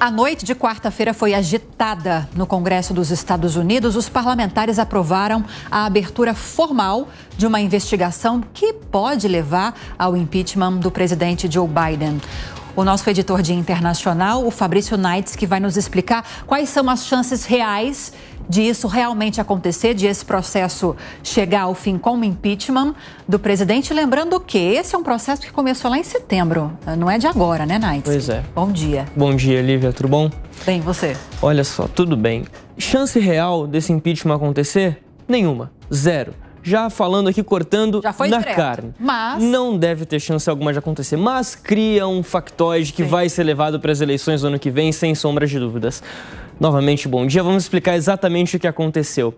A noite de quarta-feira foi agitada. No Congresso dos Estados Unidos, os parlamentares aprovaram a abertura formal de uma investigação que pode levar ao impeachment do presidente Joe Biden. O nosso editor de internacional, o Fabrício Knights, que vai nos explicar quais são as chances reais de isso realmente acontecer, de esse processo chegar ao fim com o impeachment do presidente. Lembrando que esse é um processo que começou lá em setembro, não é de agora, né, Night? Pois é. Bom dia. Bom dia, Lívia, tudo bom? Bem, você? Olha só, tudo bem. Chance real desse impeachment acontecer? Nenhuma. Zero já falando aqui, cortando na direto, carne. Mas. Não deve ter chance alguma de acontecer. Mas cria um factoide que Sim. vai ser levado para as eleições do ano que vem, sem sombras de dúvidas. Novamente, bom dia. Vamos explicar exatamente o que aconteceu.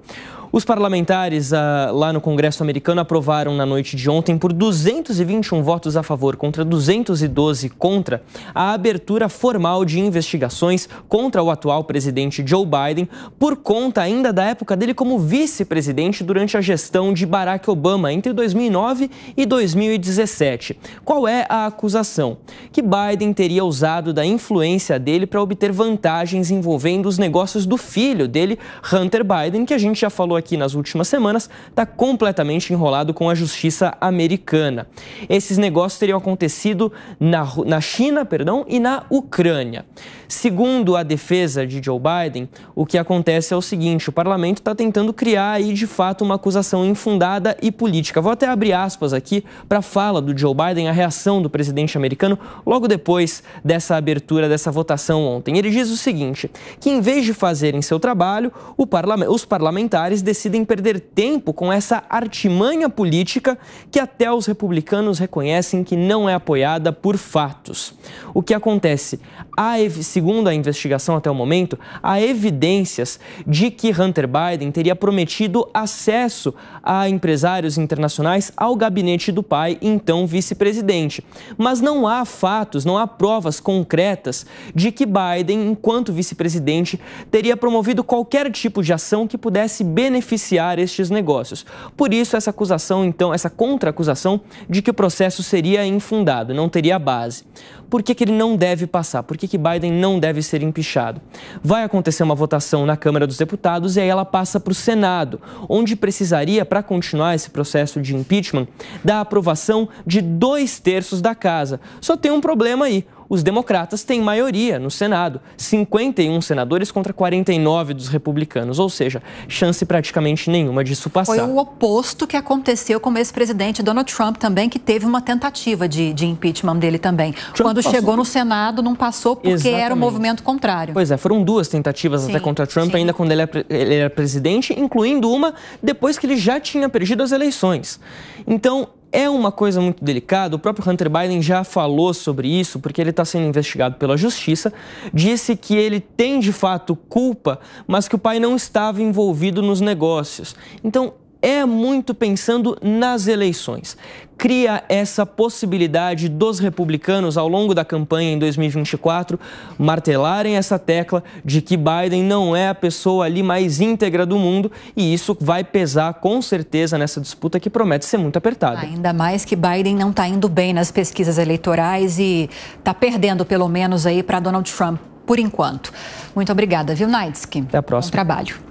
Os parlamentares ah, lá no Congresso americano aprovaram na noite de ontem, por 221 votos a favor contra 212 contra, a abertura formal de investigações contra o atual presidente Joe Biden, por conta ainda da época dele como vice-presidente durante a gestão de Barack Obama entre 2009 e 2017. Qual é a acusação? Que Biden teria usado da influência dele para obter vantagens envolvendo os negócios do filho dele, Hunter Biden, que a gente já falou aqui nas últimas semanas, está completamente enrolado com a justiça americana. Esses negócios teriam acontecido na, na China perdão, e na Ucrânia. Segundo a defesa de Joe Biden, o que acontece é o seguinte: o parlamento está tentando criar aí de fato uma acusação infundada e política. Vou até abrir aspas aqui para a fala do Joe Biden, a reação do presidente americano logo depois dessa abertura dessa votação ontem. Ele diz o seguinte: que em vez de fazerem seu trabalho, os parlamentares decidem perder tempo com essa artimanha política que até os republicanos reconhecem que não é apoiada por fatos. O que acontece? Há, segundo a investigação até o momento, há evidências de que Hunter Biden teria prometido acesso a empresários internacionais ao gabinete do pai, então vice-presidente. Mas não há fatos, não há provas concretas de que Biden, enquanto vice-presidente, teria promovido qualquer tipo de ação que pudesse beneficiar beneficiar estes negócios. Por isso, essa acusação, então, essa contra-acusação de que o processo seria infundado, não teria base. Por que, que ele não deve passar? Por que, que Biden não deve ser empichado? Vai acontecer uma votação na Câmara dos Deputados e aí ela passa para o Senado, onde precisaria, para continuar esse processo de impeachment, da aprovação de dois terços da casa. Só tem um problema aí os democratas têm maioria no Senado, 51 senadores contra 49 dos republicanos, ou seja, chance praticamente nenhuma disso passar. Foi o oposto que aconteceu com o ex-presidente Donald Trump também, que teve uma tentativa de, de impeachment dele também. Trump Quando passou... chegou no Senado, não passou porque Exatamente. era o um movimento contrário. Pois é, foram duas tentativas sim, até contra Trump, sim. ainda quando ele é era, ele era presidente, incluindo uma depois que ele já tinha perdido as eleições. Então, é uma coisa muito delicada, o próprio Hunter Biden já falou sobre isso, porque ele está sendo investigado pela justiça. Disse que ele tem de fato culpa, mas que o pai não estava envolvido nos negócios. Então é muito pensando nas eleições. Cria essa possibilidade dos republicanos, ao longo da campanha em 2024, martelarem essa tecla de que Biden não é a pessoa ali mais íntegra do mundo e isso vai pesar com certeza nessa disputa que promete ser muito apertada. Ainda mais que Biden não está indo bem nas pesquisas eleitorais e está perdendo, pelo menos, aí para Donald Trump, por enquanto. Muito obrigada, viu, Naitsky? Até a próxima. Bom trabalho.